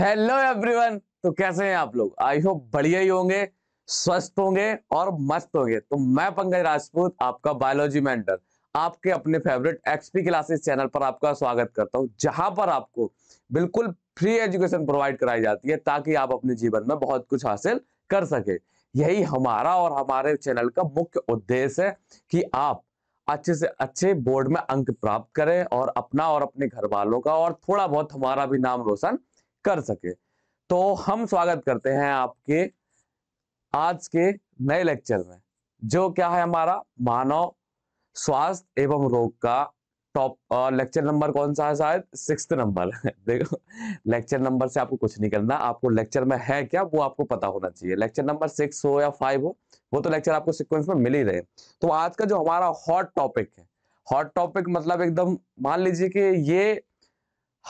hello everyone तो कैसे हैं आप लोग आई होप बढ़िया ही होंगे स्वस्थ होंगे और मस्त होंगे तो मैं पंकज राजपूत आपका बायोलॉजी मेंटर आपके अपने फेवरेट एक्सपी क्लासेस चैनल पर आपका स्वागत करता हूं जहां पर आपको बिल्कुल फ्री एजुकेशन प्रोवाइड कराई जाती है ताकि आप अपने जीवन में बहुत कुछ हासिल कर सके यही हमारा और हमारे चैनल का मुख्य उद्देश्य है कि आप अच्छे से अच्छे बोर्ड में अंक प्राप्त करें और अपना और अपने घर वालों का और थोड़ा बहुत हमारा भी नाम रोशन कर सके तो हम स्वागत करते हैं आपके आज के नए लेक्चर में जो क्या है हमारा मानव स्वास्थ्य एवं रोग का टॉप लेक्चर नंबर कौन सा है शायद सिक्स्थ नंबर देखो लेक्चर नंबर से आपको कुछ नहीं करना आपको लेक्चर में है क्या वो आपको पता होना चाहिए लेक्चर नंबर सिक्स हो या फाइव हो वो तो लेक्चर आपको सिक्वेंस में मिल ही रहे तो आज का जो हमारा हॉट टॉपिक है हॉट टॉपिक मतलब एकदम मान लीजिए कि ये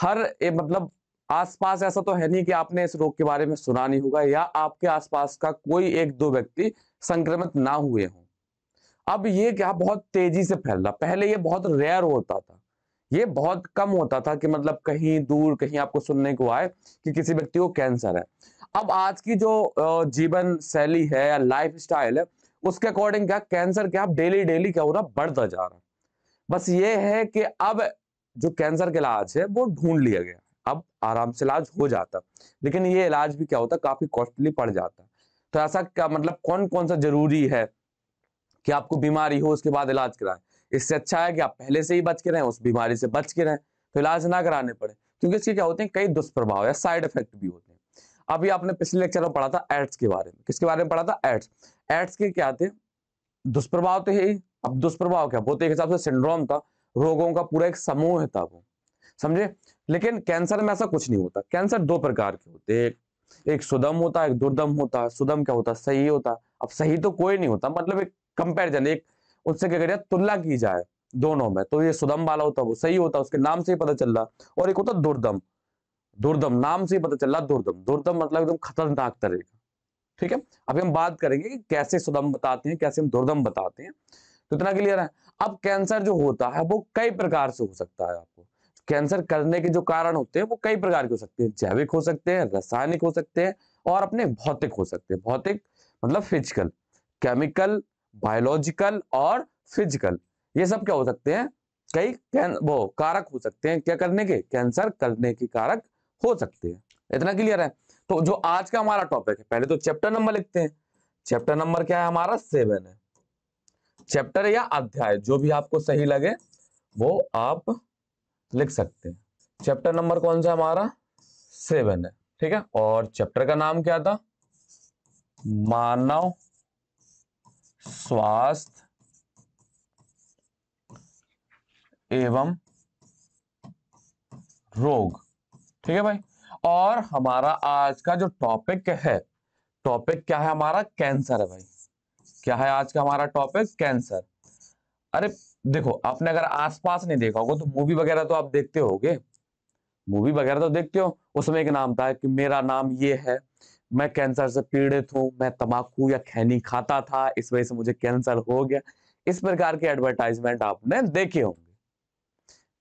हर ए, मतलब आसपास ऐसा तो है नहीं कि आपने इस रोग के बारे में सुना नहीं होगा या आपके आसपास का कोई एक दो व्यक्ति संक्रमित ना हुए हों अब ये क्या बहुत तेजी से फैल रहा पहले ये बहुत रेयर होता था ये बहुत कम होता था कि मतलब कहीं दूर कहीं आपको सुनने को आए कि किसी व्यक्ति को कैंसर है अब आज की जो जीवन शैली है या लाइफ स्टाइल है उसके अकॉर्डिंग क्या कैंसर क्या डेली डेली क्या हो रहा बढ़ता जा रहा बस ये है कि अब जो कैंसर का इलाज है वो ढूंढ लिया गया अब आराम से इलाज हो जाता लेकिन ये इलाज भी क्या होता काफी कॉस्टली पड़ जाता तो ऐसा क्या मतलब कौन कौन सा जरूरी है कि आपको बीमारी हो उसके बाद इलाज कराएं इससे अच्छा है कि आप पहले से ही बच के रहें उस बीमारी से बच के रहें तो इलाज ना कराने पड़े क्योंकि इसके क्या होते हैं कई दुष्प्रभाव या साइड इफेक्ट भी होते हैं अभी आपने पिछले लेक्चर में पढ़ा था एड्स के बारे में किसके बारे में पढ़ा था एड्स एड्स के क्या थे दुष्प्रभाव तो है अब दुष्प्रभाव क्या बोलते हिसाब से सिंड्रोम था रोगों का पूरा एक समूह था वो समझे लेकिन कैंसर में ऐसा कुछ नहीं होता कैंसर दो प्रकार के होते हैं एक सुदम होता है एक दुर्दम होता है सुदम क्या होता है सही होता है अब सही तो कोई नहीं होता मतलब एक कंपेरिजन एक उससे क्या करिए तुलना की जाए दोनों में तो ये सुदम वाला होता है वो सही होता उसके नाम से ही पता चल रहा और एक होता दुर्दम दुर्दम नाम से ही पता चल रहा दुर्दम दुर्दम मतलब एकदम खतरनाक तरह ठीक है अभी हम बात करेंगे कि कैसे सुदम बताते हैं कैसे हम दुर्दम बताते हैं तो इतना क्लियर है अब कैंसर जो होता है वो कई प्रकार से हो सकता है आपको कैंसर करने के जो कारण होते हैं वो कई प्रकार के हो सकते हैं जैविक हो सकते हैं रासायनिक हो सकते हैं और अपने भौतिक हो सकते हैं भौतिक मतलब फिजिकल केमिकल बायोलॉजिकल और फिजिकल ये सब क्या हो सकते हैं कई वो कारक हो सकते हैं क्या करने के कैंसर करने के कारक हो सकते हैं इतना क्लियर है तो जो आज का हमारा टॉपिक है पहले तो चैप्टर नंबर लिखते हैं चैप्टर नंबर क्या है हमारा सेवन है चैप्टर या अध्याय जो भी आपको सही लगे वो आप लिख सकते हैं चैप्टर नंबर कौन सा हमारा सेवन है ठीक है और चैप्टर का नाम क्या था मानव स्वास्थ्य एवं रोग ठीक है भाई और हमारा आज का जो टॉपिक है टॉपिक क्या है हमारा कैंसर है भाई क्या है आज का हमारा टॉपिक कैंसर अरे देखो आपने अगर आसपास नहीं देखा होगा तो मूवी वगैरह तो आप देखते होगे मूवी वगैरह तो देखते हो उसमें एक नाम था कि मेरा नाम ये है मैं कैंसर से पीड़ित हूं मैं तंबाकू या खैनी खाता था इस वजह से मुझे कैंसर हो गया इस प्रकार के एडवर्टाइजमेंट आपने देखे होंगे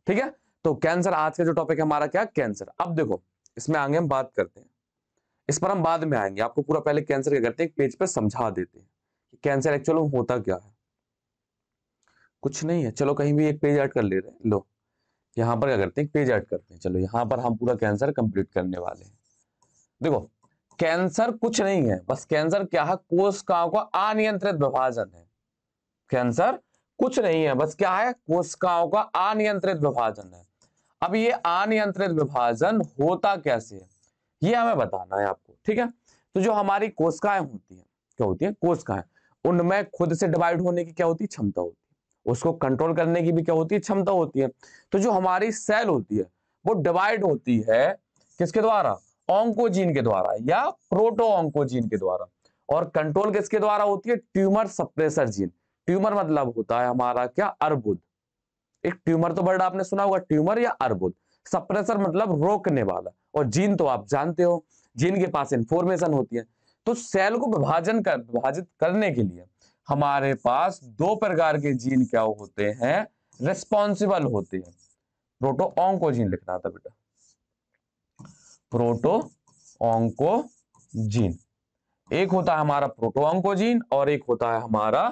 ठीक है तो कैंसर आज का जो टॉपिक है हमारा क्या कैंसर अब देखो इसमें आगे हम बात करते हैं इस पर हम बाद में आएंगे आपको पूरा पहले कैंसर क्या करते हैं पेज पर समझा देते हैं कि कैंसर एक्चुअल में होता क्या है कुछ नहीं है चलो कहीं भी एक पेज ऐड कर ले रहे हैं लो यहाँ पर क्या करते हैं पेज ऐड करते हैं चलो यहाँ पर हम पूरा कैंसर कंप्लीट करने वाले हैं देखो कैंसर कुछ नहीं है बस कैंसर क्या है कोशिकाओं का अनियंत्रित विभाजन है कैंसर कुछ नहीं है बस क्या है कोशिकाओं का अनियंत्रित विभाजन है अब ये अनियंत्रित विभाजन होता कैसे है ये हमें बताना है आपको ठीक है तो जो हमारी कोशिकाएं होती हैं क्या होती है कोशिकाएं उनमें खुद से डिवाइड होने की क्या होती है क्षमता होती है उसको कंट्रोल करने की भी क्या होती है क्षमता होती है तो जो हमारी सेल होती है वो डिवाइड होती है किसके द्वारा ऑंकोजीन के द्वारा या प्रोटो ऑंकोजीन के द्वारा और कंट्रोल किसके द्वारा होती है ट्यूमर सप्रेसर जीन ट्यूमर मतलब होता है हमारा क्या अर्बुद एक ट्यूमर तो बर्ड आपने सुना होगा ट्यूमर या अर्बुद सप्रेसर मतलब रोकने वाला और जीन तो आप जानते हो जीन के पास इंफॉर्मेशन होती है तो सेल को विभाजन कर विभाजित करने के लिए हमारे पास दो प्रकार के जीन क्या होते हैं रेस्पॉन्सिबल होते हैं प्रोटो ऑंकोजीन लिखना था बेटा प्रोटो जीन एक होता है हमारा प्रोटो ऑंकोजीन और एक होता है हमारा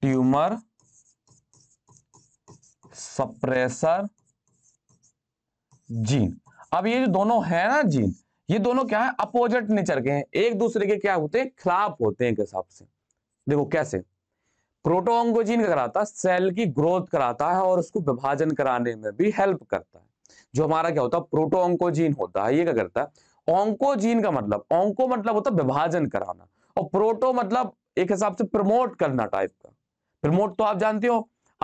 ट्यूमर सप्रेसर जीन अब ये जो दोनों है ना जीन ये दोनों क्या है अपोजिट नेचर के हैं एक दूसरे के क्या होते हैं खिलाफ होते हैं एक हिसाब से देखो कैसे प्रोटोंगोजीन कराता सेल की ग्रोथ कराता है और उसको विभाजन कराने में भी हेल्प करता है जो हमारा क्या होता है ऑंकोजीन होता है ये क्या करता है ऑंकोजीन का मतलब ऑंको मतलब होता है विभाजन कराना और प्रोटो मतलब एक हिसाब से प्रमोट करना टाइप का प्रमोट तो आप जानते हो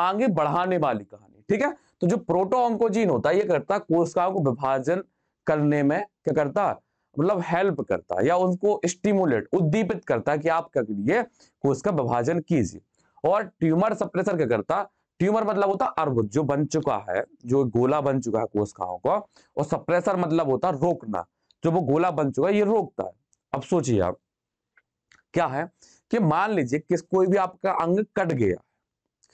आगे बढ़ाने वाली कहानी ठीक है तो जो प्रोटो ऑंकोजीन होता है ये करता है कोशिकाओं को विभाजन करने में क्या करता मतलब हेल्प करता या उनको स्टिमुलेट उद्दीपित करता कि आप क्या करिए कोष का विभाजन कीजिए और ट्यूमर सप्रेसर क्या करता ट्यूमर मतलब होता अर्बुद जो बन चुका है जो गोला बन चुका है कोशिकाओं का और सप्रेसर मतलब होता रोकना जो वो गोला बन चुका है ये रोकता है अब सोचिए आप क्या है कि मान लीजिए कि कोई भी आपका अंग कट गया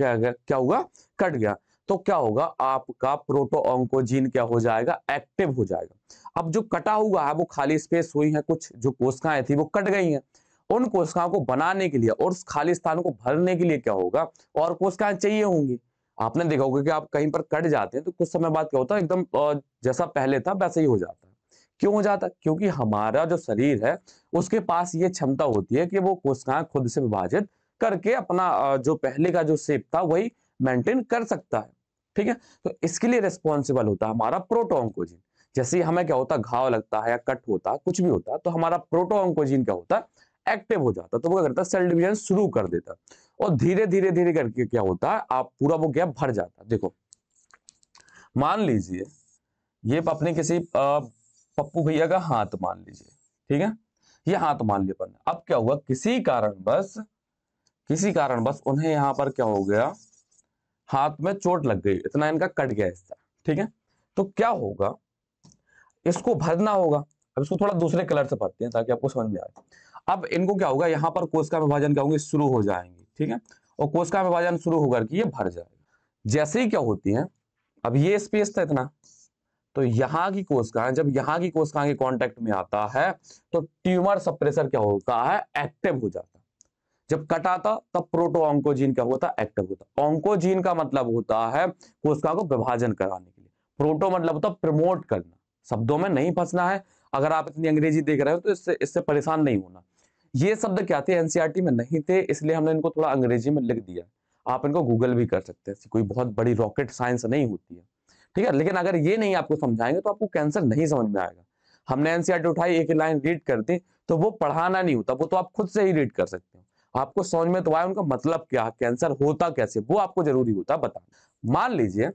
क्या क्या हुआ कट गया तो क्या होगा आपका प्रोटो ऑंकोजीन क्या हो जाएगा एक्टिव हो जाएगा अब जो कटा हुआ है वो खाली स्पेस हुई है कुछ जो कोशिकाएं थी वो कट गई हैं उन कोशिकाओं को बनाने के लिए और उस खाली स्थान को भरने के लिए क्या होगा और कोशिकाएं चाहिए होंगी आपने देखा होगा कि आप कहीं पर कट जाते हैं तो कुछ समय बाद क्या होता है एकदम जैसा पहले था वैसा ही हो जाता है क्यों हो जाता है क्योंकि हमारा जो शरीर है उसके पास ये क्षमता होती है कि वो कोशिकाएं खुद से विभाजित करके अपना जो पहले का जो सेप था वही मेंटेन कर सकता है ठीक है तो इसके लिए रेस्पॉन्सिबल होता है हमारा प्रोटोंकोजिन जैसे हमें क्या होता घाव लगता है या कट होता कुछ भी होता तो हमारा प्रोटो अंकोजिन क्या होता एक्टिव हो जाता तो वो क्या करता सेल डिविजन शुरू कर देता और धीरे धीरे धीरे करके क्या होता है आप पूरा वो गैप भर जाता देखो मान लीजिए ये अपने किसी पप्पू भैया का हाथ मान लीजिए ठीक है ये हाथ मान लिया अपन अब क्या हुआ किसी कारण बस किसी कारण बस उन्हें यहाँ पर क्या हो गया हाथ में चोट लग गई इतना इनका कट गया हिस्सा ठीक है तो क्या होगा इसको भरना होगा अब इसको थोड़ा दूसरे कलर से भरते हैं ताकि आपको समझ में आए अब इनको क्या होगा यहाँ पर कोशिका विभाजन क्या होंगे शुरू हो जाएंगे ठीक है और कोशिका विभाजन शुरू होकर के ये भर जाएगा जैसे ही क्या होती है अब ये स्पेस था इतना तो यहाँ की कोशिकाएं जब यहाँ की कोशिकाएं के कांटेक्ट में आता है तो ट्यूमर सप्रेसर क्या होता है एक्टिव हो जाता जब कटाता तब प्रोटो ऑंकोजीन क्या होता एक्टिव होता ऑंकोजीन का मतलब होता है कोशिका को विभाजन कराने के लिए प्रोटो मतलब होता प्रमोट करना शब्दों में नहीं फंसना है अगर आप इतनी अंग्रेजी देख रहे हो तो इससे इससे परेशान नहीं होना ये शब्द क्या थे एनसीआरटी e में नहीं थे इसलिए हमने इनको थोड़ा अंग्रेजी में लिख दिया आप इनको गूगल भी कर सकते हैं कोई बहुत बड़ी रॉकेट साइंस नहीं होती है ठीक है लेकिन अगर ये नहीं आपको समझाएंगे तो आपको कैंसर नहीं समझ में आएगा हमने एनसीआरटी e उठाई एक लाइन रीड कर दी तो वो पढ़ाना नहीं होता वो तो आप खुद से ही रीड कर सकते हो आपको समझ में तो आया उनका मतलब क्या कैंसर होता कैसे वो आपको जरूरी होता बता मान लीजिए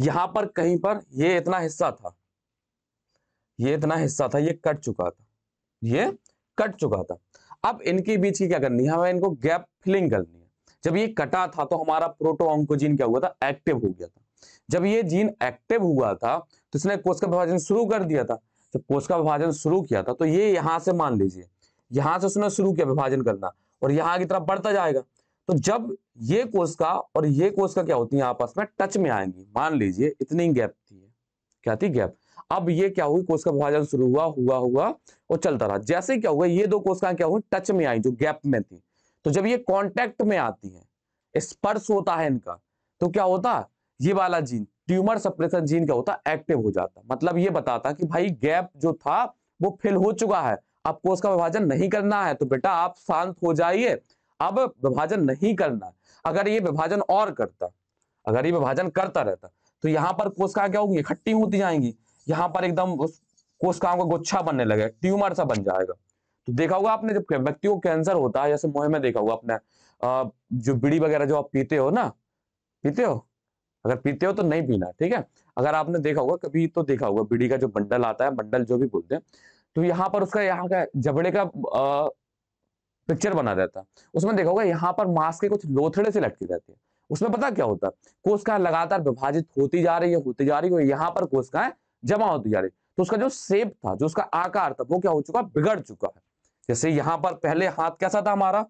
यहां पर कहीं पर ये इतना हिस्सा था ये इतना हिस्सा था ये कट चुका था ये कट चुका था अब इनके बीच की क्या करनी है हमें इनको गैप फिलिंग करनी है जब ये कटा था तो हमारा प्रोटो ऑंकोजीन क्या हुआ था एक्टिव हो गया था जब ये जीन एक्टिव हुआ था तो इसने कोष का विभाजन शुरू कर दिया था जब कोष का विभाजन शुरू किया था तो ये यहां से मान लीजिए यहां से उसने शुरू किया विभाजन करना और यहां की तरफ बढ़ता जाएगा तो जब ये कोशिका और ये कोशिका क्या होती है आपस में टच में आएंगी मान लीजिए इतनी गैप थी क्या थी गैप अब ये क्या हुई कोशिका विभाजन शुरू हुआ हुआ हुआ और चलता रहा जैसे क्या हुआ ये दो कोशिकाएं क्या हुई टच में आई जो गैप में थी तो जब ये कॉन्टेक्ट में आती है स्पर्श होता है इनका तो क्या होता ये वाला जीन ट्यूमर सप्रेशन जीन क्या होता एक्टिव हो जाता मतलब ये बताता कि भाई गैप जो था वो फिल हो चुका है अब का विभाजन नहीं करना है तो बेटा आप शांत हो जाइए अब विभाजन नहीं करना अगर ये विभाजन और करता अगर ये विभाजन करता रहता तो यहाँ पर कोशिकाएं क्या होगी इकट्ठी होती जाएंगी यहाँ पर एकदम उस कोशिकाओं का गुच्छा बनने लगे ट्यूमर सा बन जाएगा तो देखा होगा आपने जब व्यक्ति को कैंसर होता है जैसे मुहे में देखा होगा आपने जो बीड़ी वगैरह जो आप पीते हो ना पीते हो अगर पीते हो तो नहीं पीना ठीक है अगर आपने देखा होगा कभी तो देखा होगा बीड़ी का जो बंडल आता है बंडल जो भी बोलते हैं तो यहाँ पर उसका यहाँ का जबड़े का पिक्चर बना रहता उसमें देखा होगा यहाँ पर मांस के कुछ लोथड़े से लटके रहते हैं उसमें पता क्या होता है कोशिकाएं लगातार विभाजित होती जा रही है होती जा रही है यहाँ पर कोशिकाएं जमा होती जा रही है तो उसका जो सेप था जो उसका आकार था वो क्या हो चुका बिगड़ चुका है जैसे यहाँ पर पहले हाथ कैसा था हमारा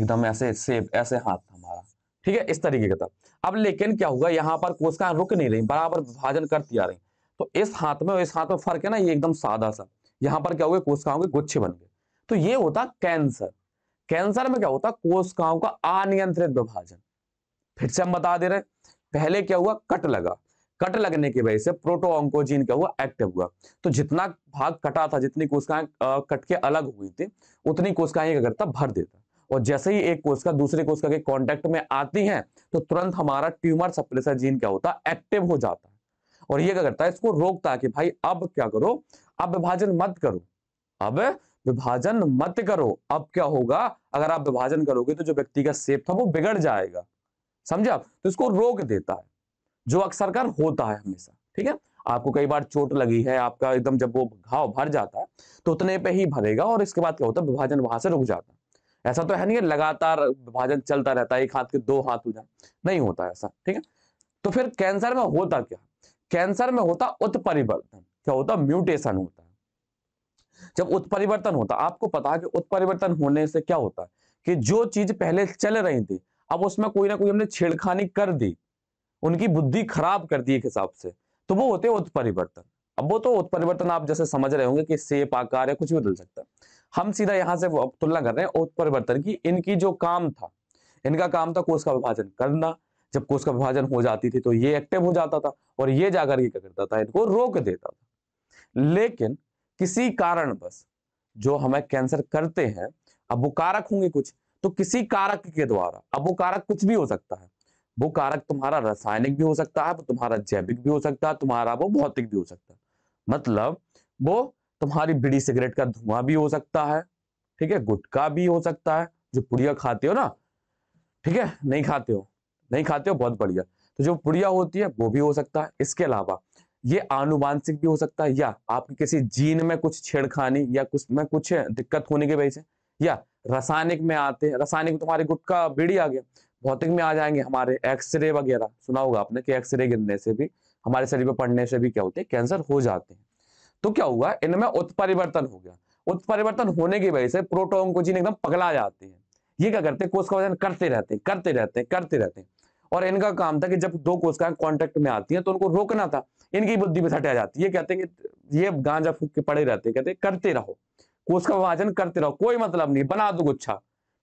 एकदम ऐसे सेप ऐसे हाथ था हमारा ठीक है इस तरीके का था अब लेकिन क्या हुआ यहाँ पर कोशिकाएं रुक नहीं रही बराबर विभाजन करती आ रही तो इस हाथ में और इस हाथ में फर्क है ना ये एकदम सादा सा यहाँ पर क्या हुआ कोशिकाओं के गुच्छे बन गए तो ये होता कैंसर कैंसर में क्या होता कोशिकाओं का अनियंत्रित विभाजन फिर से हम बता दे रहे पहले क्या हुआ कट लगा कट लगने की वजह से प्रोटो ऑन्कोजीन क्या हुआ एक्टिव हुआ तो जितना भाग कटा था जितनी कोशिकाएं कट के अलग हुई थी उतनी कोशिकाएं क्या करता भर देता और जैसे ही एक कोशिका दूसरे कोशिका के कांटेक्ट में आती है तो तुरंत हमारा ट्यूमर सप्रेसर जीन क्या होता है एक्टिव हो जाता है और ये क्या करता है इसको रोकता है कि भाई अब क्या करो अब विभाजन मत करो अब विभाजन मत करो अब क्या होगा अगर आप विभाजन करोगे तो जो व्यक्ति का सेप था वो बिगड़ जाएगा समझा तो इसको रोक देता है जो अक्सर कर होता है हमेशा ठीक है आपको कई बार चोट लगी है आपका एकदम जब वो घाव भर जाता है तो उतने पे ही भरेगा और इसके बाद क्या होता है विभाजन वहां से रुक जाता है ऐसा तो है नहीं है लगातार विभाजन चलता रहता है एक हाथ के दो हाथ हो जाए नहीं होता ऐसा ठीक है तो फिर कैंसर में होता क्या कैंसर में होता उत्परिवर्तन क्या होता म्यूटेशन होता जब उत्परिवर्तन होता आपको पता है कि उत्परिवर्तन होने से क्या होता है कि जो चीज पहले चल रही थी अब उसमें कोई ना कोई हमने छेड़खानी कर दी उनकी बुद्धि खराब कर दी एक हिसाब से तो वो होते उत्परिवर्तन अब वो तो उत्परिवर्तन आप जैसे समझ रहे होंगे कि सेप आकार या कुछ भी बदल सकता है हम सीधा यहाँ से तुलना कर रहे हैं उत्परिवर्तन की इनकी जो काम था इनका काम था कोष का विभाजन करना जब कोष का विभाजन हो जाती थी तो ये एक्टिव हो जाता था और ये जाकर ये क्या करता था इनको रोक देता था लेकिन किसी कारण बस जो हमें कैंसर करते हैं अब वो कारक होंगे कुछ तो किसी कारक के द्वारा अब वो कारक कुछ भी हो सकता है वो कारक तुम्हारा रासायनिक भी हो सकता है तुम्हारा जैविक भी हो सकता है तुम्हारा वो भौतिक भी हो सकता है मतलब वो तुम्हारी बीड़ी सिगरेट का धुआं भी हो सकता है ठीक है गुटखा भी हो सकता है जो पुड़िया खाते हो ना ठीक है नहीं खाते हो नहीं खाते हो बहुत बढ़िया तो जो पुड़िया होती है वो भी हो सकता है इसके अलावा ये आनुवांशिक भी हो सकता है या आपके किसी जीन में कुछ छेड़खानी या कुछ में कुछ दिक्कत होने की वजह से या रासायनिक में आते हैं रासायनिक तुम्हारे गुटका बीड़ी आ गया भौतिक में आ जाएंगे हमारे एक्सरे वगैरह सुना होगा आपने कि एक्सरे गिरने से भी हमारे शरीर पर पड़ने से भी क्या होते हैं कैंसर हो जाते हैं तो क्या हुआ इनमें उत्परिवर्तन हो गया उत्परिवर्तन होने की वजह से प्रोटोन को जीन एकदम पगला जाते हैं ये क्या करते हैं कोष का वजन करते रहते हैं करते रहते हैं करते रहते हैं और इनका काम था कि जब दो कोशिकाएं कांटेक्ट में आती हैं तो उनको रोकना था इनकी बुद्धि में सटा जाती है कहते हैं कि ये गांजा फूक के पड़े रहते हैं कहते करते रहो कोष का विभाजन करते रहो कोई मतलब नहीं बना दो गुच्छा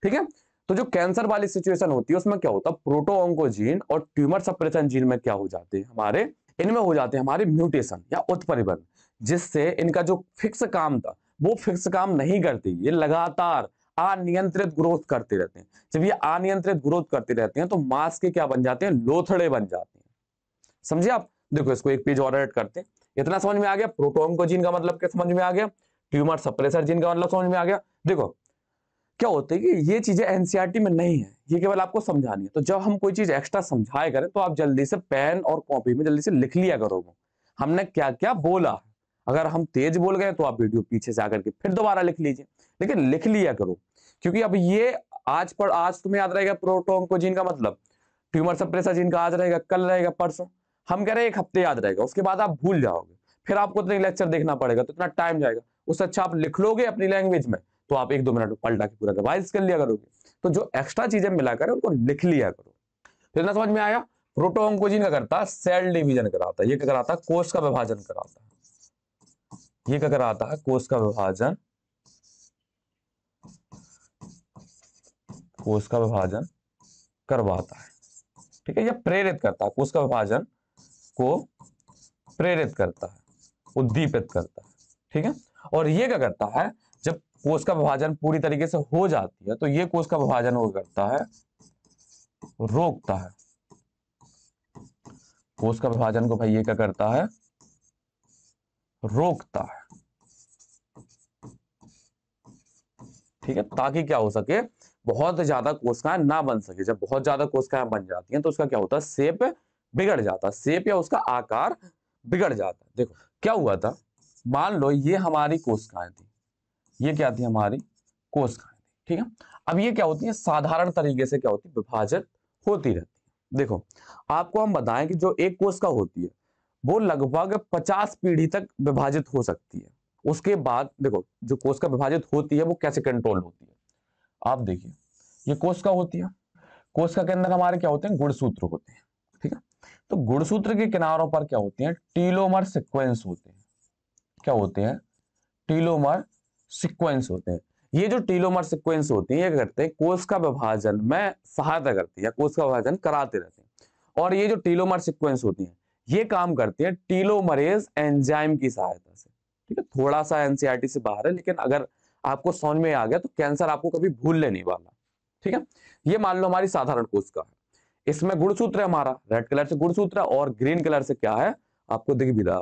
ठीक है तो जो कैंसर वाली सिचुएशन होती है उसमें क्या होता है प्रोटो ऑंकोजीन और ट्यूमर सप्रेशन जीन में क्या हो जाते हैं हमारे इनमें हो जाते हैं हमारे म्यूटेशन या उत्परिवर्तन जिससे इनका जो फिक्स काम था वो फिक्स काम नहीं करती ये लगातार अनियंत्रित ग्रोथ करते रहते हैं जब ये अनियंत्रित ग्रोथ करते रहते हैं तो मास के क्या बन जाते हैं लोथड़े बन जाते हैं समझिए आप देखो इसको एक पेज और एड करते हैं इतना समझ में आ गया प्रोटोंकोजीन का मतलब क्या समझ में आ गया ट्यूमर सप्रेसर जीन का मतलब समझ में आ गया देखो क्या होता है कि ये चीजें एनसीईआरटी e में नहीं है ये केवल आपको समझानी है तो जब हम कोई चीज एक्स्ट्रा समझाए करें तो आप जल्दी से पेन और कॉपी में जल्दी से लिख लिया करो हमने क्या क्या बोला अगर हम तेज बोल गए तो आप वीडियो पीछे से आकर के फिर दोबारा लिख लीजिए लेकिन लिख लिया करो क्योंकि अब ये आज पर आज तुम्हें याद रहेगा प्रोटोम को का मतलब ट्यूमर सप्रेसर जीन का आज रहेगा कल रहेगा परसों हम कह रहे हैं एक हफ्ते याद रहेगा उसके बाद आप भूल जाओगे फिर आपको इतना लेक्चर देखना पड़ेगा तो इतना टाइम जाएगा उससे अच्छा आप लिख लोगे अपनी लैंग्वेज में तो आप एक दो मिनट पलटा के पूरा रिवाइज कर लिया करोगे तो जो एक्स्ट्रा चीजें मिला करें उनको लिख लिया करो तो इतना समझ में आया प्रोटो ऑंकोजिन का करता सेल डिविजन कराता ये क्या कराता कोष का विभाजन कराता ये क्या कराता है कोष का विभाजन कोष का विभाजन करवाता है ठीक है या प्रेरित करता है कोष का विभाजन को प्रेरित करता है उद्दीपित करता है ठीक है और ये क्या करता है जब कोष का विभाजन पूरी तरीके से हो जाती है तो ये कोष का विभाजन वो करता है रोकता है कोष का विभाजन को भाई ये क्या करता है रोकता है ठीक है ताकि क्या हो सके बहुत ज्यादा कोशिकाएं ना बन सके जब बहुत ज्यादा कोशिकाएं बन जाती हैं तो उसका क्या होता है सेप बिगड़ जाता सेप या उसका आकार बिगड़ जाता देखो क्या हुआ था मान लो ये हमारी कोशिकाएं थी ये क्या थी हमारी कोशिकाएं थी ठीक है अब ये क्या होती है साधारण तरीके से क्या होती है विभाजित होती रहती है देखो आपको हम बताएं कि जो एक कोशिका होती है वो लगभग पचास पीढ़ी तक विभाजित हो सकती है उसके बाद देखो जो कोशिका विभाजित होती है वो कैसे कंट्रोल होती है आप देखिए ये कोशिका होती है कोशिका के अंदर हमारे क्या होते हैं गुणसूत्र होते हैं ठीक है तो गुणसूत्र के किनारों पर क्या होते हैं टीलोमर सिक्वेंस होते हैं क्या होते हैं टीलोमर सिक्वेंस होते हैं ये जो टीलोमर सिक्वेंस होती है ये करते हैं कोष का विभाजन में सहायता करती है कोष का विभाजन कराते रहते हैं और ये जो टीलोमर सिक्वेंस होती है ये काम करती है टीलोमरेज एंजाइम की सहायता से ठीक है थोड़ा सा एनसीआरटी e से बाहर है लेकिन अगर आपको समझ में आ गया तो कैंसर आपको कभी भूलने नहीं वाला ठीक है ये मान लो हमारी साधारण का है इसमें गुणसूत्र है हमारा रेड कलर से गुणसूत्र और ग्रीन कलर से क्या है आपको दिख भी रहा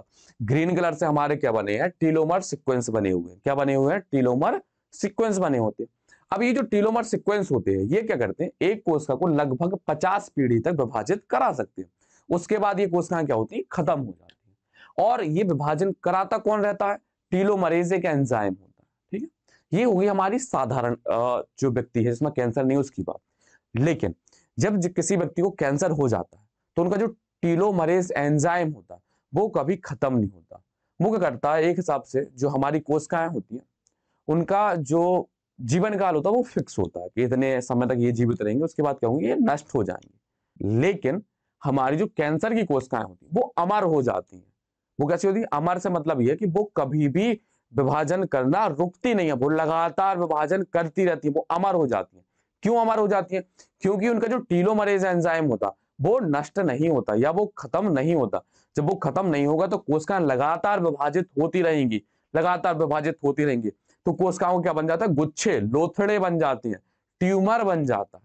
ग्रीन कलर से हमारे क्या बने हैं टीलोमर सिक्वेंस बने हुए हैं क्या बने हुए हैं टीलोमर सिक्वेंस बने होते हैं अब ये जो टीलोमर सिक्वेंस होते हैं ये क्या करते हैं एक कोशिका को लगभग 50 पीढ़ी तक विभाजित करा सकते हैं उसके बाद ये कोशिका क्या होती है खत्म हो जाती है और ये विभाजन कराता कौन रहता है टीलोमरेज एक एंजाइम होता है ठीक है ये होगी हमारी साधारण जो व्यक्ति है जिसमें कैंसर नहीं उसकी बात लेकिन जब किसी व्यक्ति को कैंसर हो जाता है तो उनका जो टीलोमरेज एंजाइम होता है वो कभी खत्म नहीं होता वो क्या करता है एक हिसाब से जो हमारी कोशिकाएं होती हैं उनका जो जीवन काल होता है वो फिक्स होता है कि इतने समय तक ये जीवित रहेंगे उसके बाद क्या होंगे ये नष्ट हो जाएंगे लेकिन हमारी जो कैंसर की कोशिकाएं होती है वो अमर हो जाती हैं वो कैसी होती है अमर से मतलब ये कि वो कभी भी विभाजन करना रुकती नहीं है वो लगातार विभाजन करती रहती है वो अमर हो जाती है क्यों अमर हो जाती है क्योंकि उनका जो टीलोमरेज एंजाइम होता वो नष्ट नहीं होता या वो खत्म नहीं होता जब वो खत्म नहीं होगा तो कोशिकाएं लगातार विभाजित होती रहेंगी लगातार विभाजित होती रहेंगी तो कोशिकाओं क्या बन जाता है गुच्छे लोथड़े बन जाती हैं ट्यूमर बन जाता है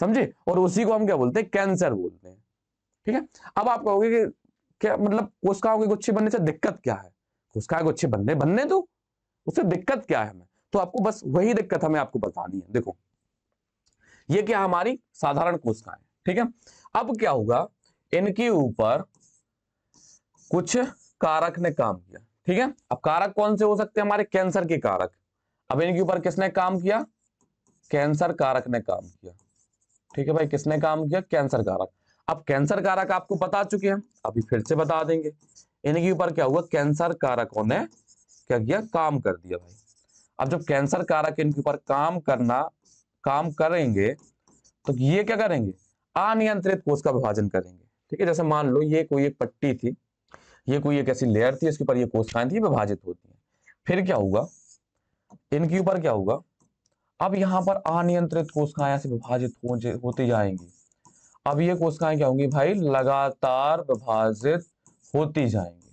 समझे और उसी को हम क्या बोलते हैं कैंसर बोलते हैं ठीक है अब आप कहोगे कि क्या मतलब कोशिकाओं के गुच्छे बनने से दिक्कत क्या है कोशिकाएं गुच्छे बनने बनने दो उससे दिक्कत क्या है हमें तो आपको बस वही दिक्कत हमें आपको बतानी है देखो ये क्या हमारी साधारण कोशिकाएं ठीक है अब क्या होगा इनके ऊपर कुछ कारक ने काम किया ठीक है अब कारक कौन से हो सकते हैं हमारे कैंसर के कारक अब इनके ऊपर किसने काम किया कैंसर कारक ने काम किया ठीक है भाई किसने काम किया कैंसर कारक अब कैंसर कारक आपको बता चुके हैं अभी फिर से बता देंगे इनके ऊपर क्या हुआ कैंसर कारकों ने क्या किया काम कर दिया भाई अब जब कैंसर कारक इनके ऊपर काम करना काम करेंगे तो ये क्या करेंगे अनियंत्रित कोष का विभाजन करेंगे ठीक है जैसे मान लो ये कोई एक पट्टी थी ये कोई एक ऐसी लेयर थी इसके ऊपर ये कोशिकाएं थी विभाजित होती है फिर क्या होगा इनके ऊपर क्या होगा अब यहां पर अनियंत्रित कोशिकाएं से विभाजित हो होती जाएंगी अब ये कोशिकाएं क्या होंगी भाई लगातार विभाजित होती जाएंगी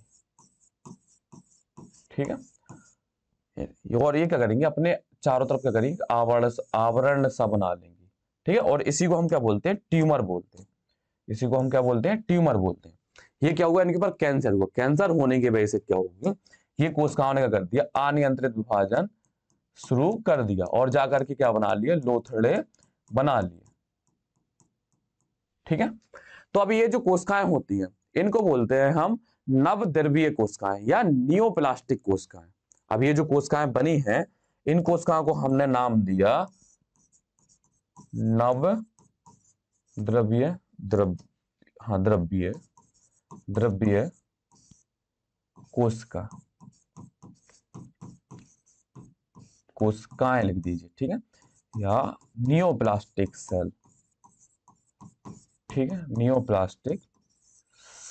ठीक है और ये क्या करेंगे अपने चारों तरफ क्या करेंगे आवरण आवरण सा बना लेंगे ठीक है और इसी को हम क्या बोलते हैं ट्यूमर बोलते हैं इसी को हम क्या बोलते हैं ट्यूमर बोलते हैं ये क्या हुआ इनके पास कैंसर हुआ कैंसर होने की वजह से क्या होगी ये कोशिकाओं ने क्या कर दिया अनियंत्रित विभाजन शुरू कर दिया और जाकर के क्या बना लिए लोथड़े बना लिए ठीक है तो अब ये जो कोशिकाएं होती हैं इनको बोलते हैं हम नवद्रवीय कोशिकाएं या नियोप्लास्टिक कोशिकाएं अब ये जो कोशिकाएं बनी हैं इन कोशिकाओं को हमने नाम दिया नव द्रव्य द्रव हाँ द्रव्य द्रव्य कोशिका कोशिकाएं लिख दीजिए ठीक है या नियोप्लास्टिक सेल ठीक है नियोप्लास्टिक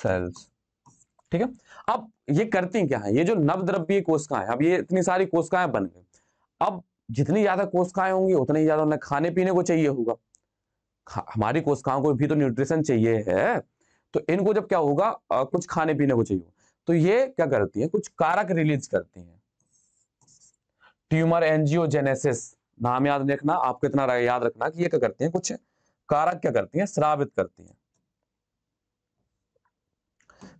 सेल्स ठीक है अब ये करती क्या है ये जो नव द्रव्य कोशिकाएं अब ये इतनी सारी कोशिकाएं बन गई अब जितनी ज्यादा कोशिकाएं होंगी उतनी ज्यादा उन्हें खाने पीने को चाहिए होगा हमारी कोशिकाओं को भी तो न्यूट्रिशन चाहिए है तो इनको जब क्या होगा आ, कुछ खाने पीने को चाहिए तो ये क्या करती है कुछ कारक रिलीज करती है ट्यूमर एनजियोजेनेसिस नाम याद रखना आपको इतना याद रखना कि ये क्या करती है कुछ कारक क्या करती है श्रावित करती है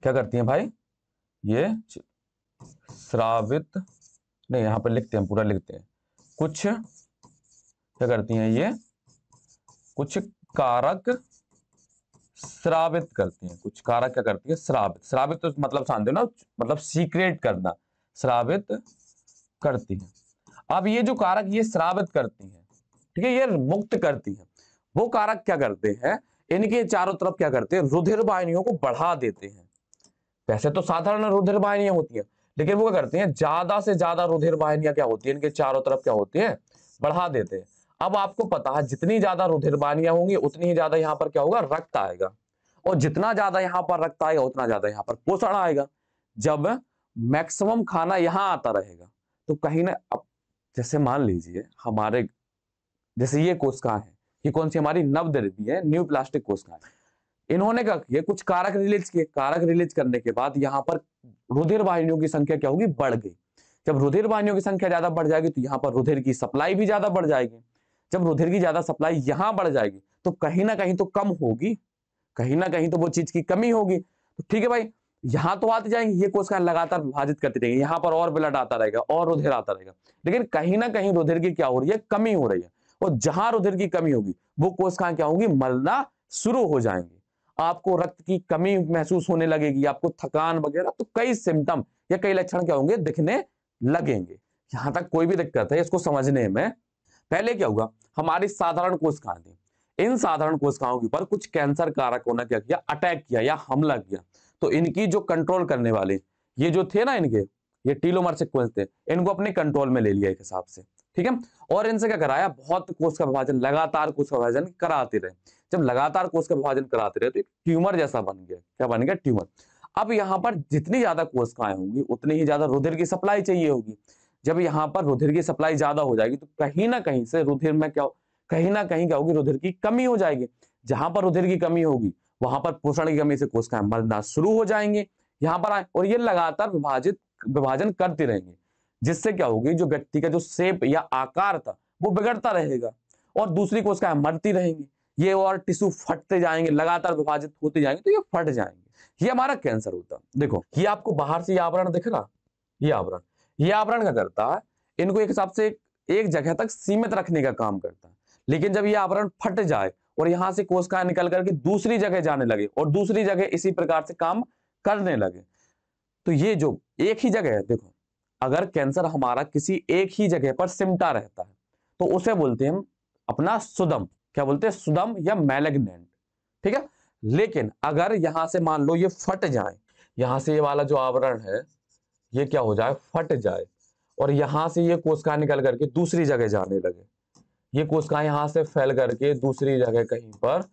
क्या करती है भाई ये श्रावित नहीं यहां पर लिखते हैं पूरा लिखते हैं कुछ क्या करती हैं ये कुछ कारक श्रावित करती हैं कुछ कारक क्या करती है श्रावित श्रावित तो मतलब शांति ना मतलब सीक्रेट करना श्रावित करती है अब ये जो कारक ये श्रावित करती है ठीक है ये मुक्त करती है वो कारक क्या करते हैं इनके चारों तरफ क्या करते हैं रुधिर वाहिनियों को बढ़ा देते हैं वैसे तो साधारण रुधिर वाहिनियां होती हैं लेकिन वो क्या करते हैं ज्यादा से ज्यादा रुधिर वाहनियां क्या होती है इनके चारों तरफ क्या होती है बढ़ा देते हैं अब आपको पता है जितनी ज्यादा रुधिर वाहनियां होंगी उतनी ही ज्यादा यहाँ पर क्या होगा रक्त आएगा और जितना ज्यादा यहाँ पर रक्त आएगा उतना ज्यादा यहाँ पर पोषण आएगा जब मैक्सिमम खाना यहाँ आता रहेगा तो कहीं ना अब जैसे मान लीजिए हमारे जैसे ये कोशिका है ये कौन सी हमारी नवदर्दी है न्यू प्लास्टिक कोशिका है इन्होंने कहा ये कुछ कारक रिलीज किए कारक रिलीज करने के बाद यहाँ पर रुधिर वाहिनियों की संख्या क्या होगी बढ़ गई जब रुधिर वाहिनियों की संख्या ज्यादा बढ़ जाएगी तो यहाँ पर रुधिर की सप्लाई भी ज्यादा बढ़ जाएगी जब रुधिर की ज्यादा सप्लाई यहाँ बढ़ जाएगी तो कहीं ना कहीं तो कम होगी कहीं ना कहीं तो वो चीज की कमी होगी तो ठीक है भाई यहां तो आती जाएंगे ये कोशिकाएं लगातार विभाजित करती रहेंगी यहाँ पर और ब्लड आता रहेगा और रुधिर आता रहेगा लेकिन कहीं ना कहीं रुधिर की क्या हो रही है कमी हो रही है और जहां रुधिर की कमी होगी वो कोशिकाएं क्या होगी मरना शुरू हो जाएंगे आपको रक्त की कमी महसूस होने लगेगी आपको थकान वगैरह तो कई सिम्टम या कई लक्षण क्या होंगे दिखने लगेंगे यहां तक कोई भी दिक्कत है इसको समझने में पहले क्या होगा हमारी साधारण कोशिकाएं थी इन साधारण कोशिकाओं के ऊपर कुछ कैंसर कारक होना क्या किया अटैक किया या हमला किया तो इनकी जो कंट्रोल करने वाले ये जो थे ना इनके ये टीलोमर सिक्वेंस थे इनको अपने कंट्रोल में ले लिया एक हिसाब से ठीक है और इनसे क्या कराया बहुत कोष का विभाजन लगातार कोष का विभाजन कराते रहे जब लगातार कोष का विभाजन कराते रहे तो एक ट्यूमर जैसा बन गया क्या बन गया ट्यूमर अब यहाँ पर जितनी ज्यादा कोशिकाएं होंगी उतनी ही ज्यादा रुधिर की सप्लाई चाहिए होगी जब यहाँ पर रुधिर की सप्लाई ज्यादा हो जाएगी तो कहीं ना कहीं से रुधिर में क्या कहीं ना कहीं क्या होगी रुधिर की कमी हो जाएगी जहां पर रुधिर की कमी होगी वहां पर पोषण की कमी से कोशिकाएं मरना शुरू हो जाएंगे यहाँ पर आए और ये लगातार विभाजित विभाजन करते रहेंगे जिससे क्या होगी जो व्यक्ति का जो शेप या आकार था वो बिगड़ता रहेगा और दूसरी कोशिकाएं मरती रहेंगी ये और टिश्यू फटते जाएंगे लगातार विभाजित होते जाएंगे तो ये फट जाएंगे ये हमारा कैंसर होता है देखो ये आपको बाहर से ये आवरण दिख रहा ये आवरण ये आवरण क्या करता है इनको एक हिसाब से एक, एक जगह तक सीमित रखने का काम करता है लेकिन जब ये आवरण फट जाए और यहां से कोशिकाएं निकल करके दूसरी जगह जाने लगे और दूसरी जगह इसी प्रकार से काम करने लगे तो ये जो एक ही जगह है देखो अगर कैंसर हमारा किसी एक ही जगह पर सिमटा रहता है तो उसे बोलते हैं हम अपना सुदम क्या बोलते हैं सुदम या मैलेग्नेंट ठीक है लेकिन अगर यहां से मान लो ये फट जाए यहां से ये वाला जो आवरण है ये क्या हो जाए फट जाए और यहां से ये कोशिका निकल करके दूसरी जगह जाने लगे ये कोशिका यहां से फैल करके दूसरी जगह कहीं पर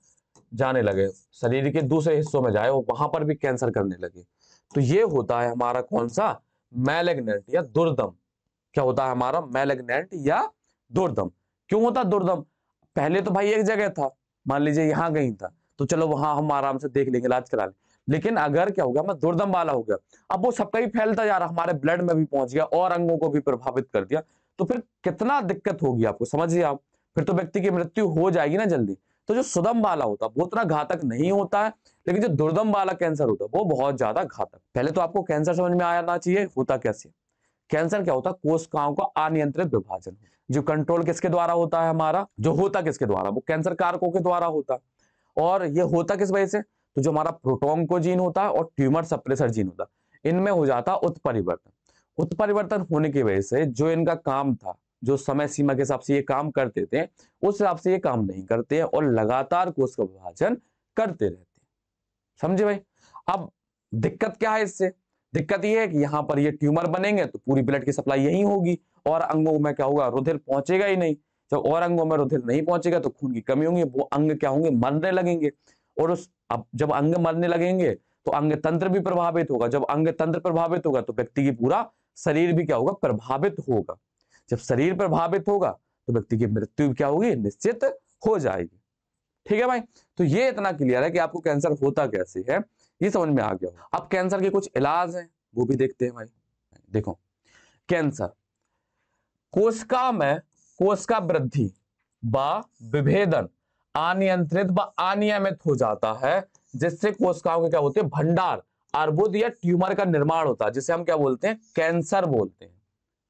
जाने लगे शरीर के दूसरे हिस्सों में जाए वो वहां पर भी कैंसर करने लगे तो ये होता है हमारा कौन सा मैलेग्नेंट या दुर्दम क्या होता है हमारा मैलेग्नेंट या दुर्दम क्यों होता दुर्दम पहले तो भाई एक जगह था मान लीजिए यहाँ कहीं था तो चलो वहां हम आराम से देख लेंगे इलाज करा लें लेकिन अगर क्या हो गया मैं दुर्दम वाला हो गया अब वो सबका ही फैलता जा रहा हमारे ब्लड में भी पहुंच गया और अंगों को भी प्रभावित कर दिया तो फिर कितना दिक्कत होगी आपको समझिए आप फिर तो व्यक्ति की मृत्यु हो जाएगी ना जल्दी तो जो सुदम वाला होता है वो उतना घातक नहीं होता है लेकिन जो दुर्दम वाला कैंसर होता है वो बहुत ज्यादा घातक पहले तो आपको कैंसर समझ में आना चाहिए होता कैसे कैंसर क्या होता है कोशिकाओं का अनियंत्रित विभाजन जो कंट्रोल किसके द्वारा होता है हमारा जो होता किसके द्वारा वो कैंसर कारकों के द्वारा होता है और ये होता किस वजह से तो जो हमारा प्रोटोंको जीन होता है और ट्यूमर सप्रेसर जीन होता है इनमें हो जाता उत्परिवर्तन उत्परिवर्तन होने की वजह से जो इनका काम था जो समय सीमा के हिसाब से ये काम करते थे उस हिसाब से ये काम नहीं करते हैं और लगातार कोष का विभाजन करते रहते हैं समझे भाई अब दिक्कत क्या है इससे दिक्कत यह है कि यहां पर ये ट्यूमर बनेंगे तो पूरी ब्लड की सप्लाई यही होगी और अंगों में क्या होगा रुधिर पहुंचेगा ही नहीं जब और अंगों में रुधिर नहीं पहुंचेगा तो खून की कमी होगी वो अंग क्या होंगे मरने लगेंगे और उस अब जब अंग मरने लगेंगे तो अंग तंत्र भी प्रभावित होगा जब अंग तंत्र प्रभावित होगा तो व्यक्ति की पूरा शरीर भी क्या होगा प्रभावित होगा जब शरीर प्रभावित होगा तो व्यक्ति की मृत्यु क्या होगी निश्चित हो जाएगी ठीक है भाई तो ये इतना क्लियर है कि आपको कैंसर होता कैसे है ये समझ में आ गया अब कैंसर के कुछ इलाज हैं वो भी देखते हैं भाई देखो कैंसर कोशिका में कोशिका वृद्धि व विभेदन अनियंत्रित व अनियमित हो जाता है जिससे कोशिकाओं के क्या होते हैं भंडार अर्बुद या ट्यूमर का निर्माण होता है जिसे हम क्या बोलते हैं कैंसर बोलते हैं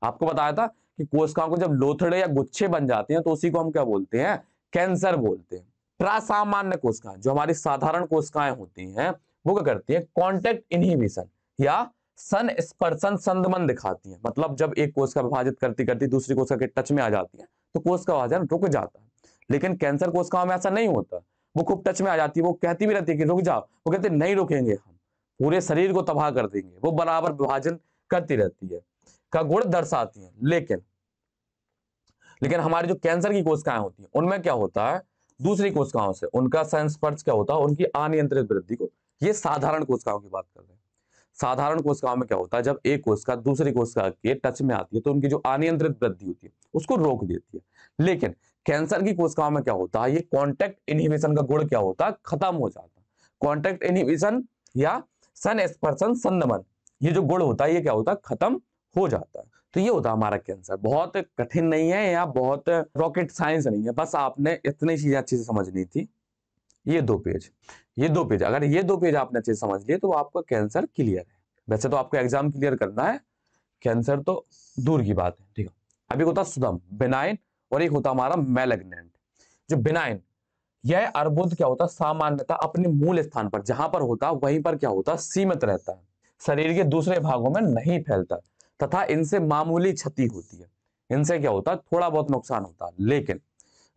आपको बताया था कि कोशिकाओं को जब लोथड़े या गुच्छे बन जाते हैं तो उसी को हम क्या बोलते हैं कैंसर बोलते हैं प्रासामान्य कोशिकाएं जो हमारी साधारण कोशिकाएं होती हैं वो क्या करती है कॉन्टेक्ट इनहिबिशन या सन स्पर्शन संदमन दिखाती है मतलब जब एक कोशिका विभाजित करती करती दूसरी कोशिका के टच में आ जाती है तो कोशिका विभाजन रुक जाता है लेकिन कैंसर कोशिकाओं में ऐसा नहीं होता वो खूब टच में आ जाती है वो कहती भी रहती है कि रुक जाओ वो कहते नहीं रुकेंगे हम पूरे शरीर को तबाह कर देंगे वो बराबर विभाजन करती रहती है का गुण दर्शाती है लेकिन लेकिन हमारे जो कैंसर की कोशिकाएं होती है उनमें क्या होता है दूसरी कोशिकाओं से उनका संस्पर्श क्या होता है उनकी अनियंत्रित वृद्धि को ये साधारण कोशिकाओं की बात कर रहे हैं साधारण कोशिकाओं में क्या होता है जब एक कोशिका दूसरी कोशिका के टच में आती है तो उनकी जो अनियंत्रित वृद्धि होती है उसको रोक देती है लेकिन कैंसर की कोशिकाओं में क्या होता है ये कॉन्टेक्ट इनहिबिशन का गुण क्या होता है खत्म हो जाता है कॉन्टेक्ट इनहिबिशन या सन स्पर्शन संदमन ये जो गुण होता है ये क्या होता है खत्म हो जाता है तो ये होता है हमारा कैंसर बहुत कठिन नहीं है या बहुत रॉकेट साइंस नहीं है बस आपने इतनी चीजें अच्छे से समझनी थी ये दो पेज ये दो पेज अगर ये दो पेज आपने अच्छे से समझ लिए तो आपका कैंसर क्लियर है वैसे तो आपको एग्जाम क्लियर करना है कैंसर तो दूर की बात है ठीक है अभी होता सुदम बेनाइन और एक होता हमारा मेलेग्नेंट जो बेनाइन यह अर्बुद क्या होता सामान्यता अपने मूल स्थान पर जहां पर होता वहीं पर क्या होता सीमित रहता है शरीर के दूसरे भागों में नहीं फैलता तथा इनसे मामूली क्षति होती है इनसे क्या होता है थोड़ा बहुत नुकसान होता है लेकिन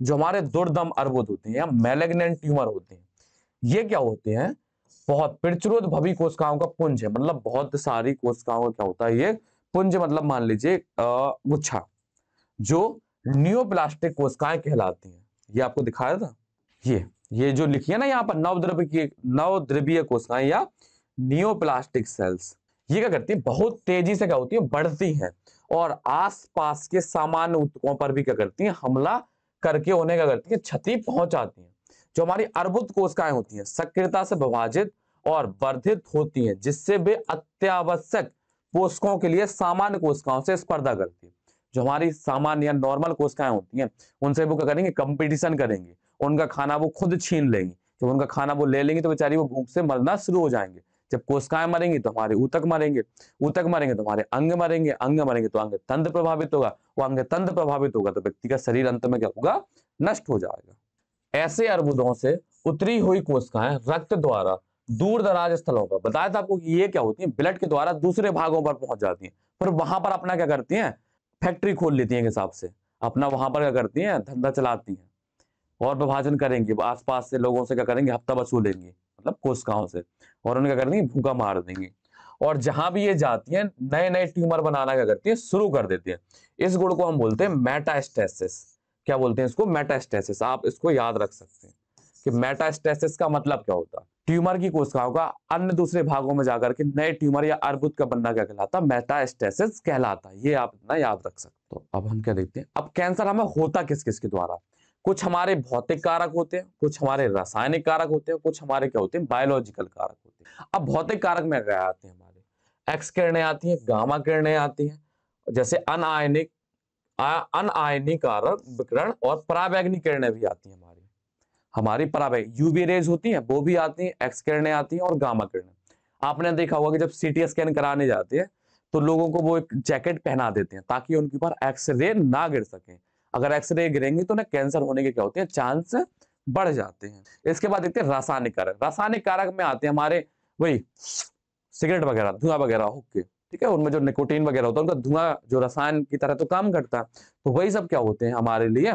जो हमारे दुर्दम अर्बुद होते हैं या मेलेग्नेंट ट्यूमर होते हैं ये क्या होते हैं बहुत प्रचुरोध भवी कोशिकाओं का पुंज है मतलब बहुत सारी कोशिकाओं का क्या होता है ये पुंज मतलब मान लीजिए गुच्छा जो न्यूप्लास्टिक कोशिकाएं कहलाती हैं ये आपको दिखाया था ये ये जो लिखी है ना यहाँ पर नवद्रव्य की नवद्रव्य कोशिकाएं या नियोप्लास्टिक सेल्स ये क्या करती है बहुत तेजी से क्या होती है बढ़ती है और आसपास के सामान्य उत्तकों पर भी क्या करती है हमला करके उन्हें क्या करती है क्षति पहुंचाती है जो हमारी अर्बुद कोशिकाएं होती हैं सक्रियता से विभाजित और वर्धित होती हैं जिससे वे अत्यावश्यक पोषकों के लिए सामान्य कोशिकाओं से स्पर्धा करती है जो हमारी सामान्य या नॉर्मल कोशिकाएं होती हैं उनसे वो क्या करेंगे कंपटीशन करेंगे उनका खाना वो खुद छीन लेंगी जब उनका खाना वो ले लेंगे तो बेचारी वो भूख से मरना शुरू हो जाएंगे जब कोशिकाएं मरेंगी तो हमारे ऊतक मरेंगे ऊतक मरेंगे तो हमारे अंग मरेंगे अंग मरेंगे तो अंग तंत्र प्रभावित होगा वो अंग तंत्र प्रभावित होगा तो व्यक्ति का शरीर अंत में क्या होगा नष्ट हो जाएगा ऐसे अर्बुदों से उतरी हुई कोशिकाएं रक्त द्वारा दूर दराज स्थलों पर बताया था आपको कि ये क्या होती है ब्लड के द्वारा दूसरे भागों पर पहुंच जाती है फिर वहां पर अपना क्या करती है फैक्ट्री खोल लेती है हिसाब से अपना वहां पर क्या करती है धंधा चलाती है और विभाजन करेंगे आसपास से लोगों से क्या करेंगे हफ्ता वसूलेंगे मतलब कोशिकाओं से और उन्हें क्या कर देंगे भूखा मार देंगे और जहां भी ये जाती है नए नए ट्यूमर बनाना क्या करती है शुरू कर देती है इस गुण को हम बोलते हैं मेटास्टेसिस क्या बोलते हैं इसको मेटास्टेसिस आप इसको याद रख सकते हैं कि मेटास्टेसिस का मतलब क्या होता है ट्यूमर की कोशिकाओं का अन्य दूसरे भागों में जाकर के नए ट्यूमर या अर्बुद का बनना क्या कहलाता मेटास्टेसिस कहलाता है ये आप इतना याद रख सकते हो अब हम क्या देखते हैं अब कैंसर हमें होता किस किस के द्वारा कुछ हमारे भौतिक कारक होते हैं कुछ हमारे रासायनिक कारक होते हैं कुछ हमारे क्या होते हैं बायोलॉजिकल कारक होते हैं अब भौतिक कारक में क्या आते हैं हमारे एक्स किरणें आती हैं गामा किरणें आती हैं जैसे अनआयनिक अनआयनी कारक विकिरण और पराबैग्नि किरणें भी आती हैं हमारी हमारी पराबैग यूवी रेज होती हैं वो भी आती हैं एक्स किरणें आती हैं और गामा किरणें आपने देखा होगा कि जब टी स्कैन कराने जाते हैं तो लोगों को वो एक जैकेट पहना देते हैं ताकि उनके ऊपर एक्सरे ना गिर सके अगर एक्सरे गिरेंगे तो ना कैंसर होने के क्या होते हैं चांस बढ़ जाते हैं इसके बाद देखते हैं रासायनिक कारक रासायनिक कारक में आते हैं हमारे वही सिगरेट वगैरह धुआं वगैरह होके ठीक है उनमें जो निकोटीन वगैरह होता है उनका धुआं जो रसायन की तरह तो काम करता है तो वही सब क्या होते हैं हमारे लिए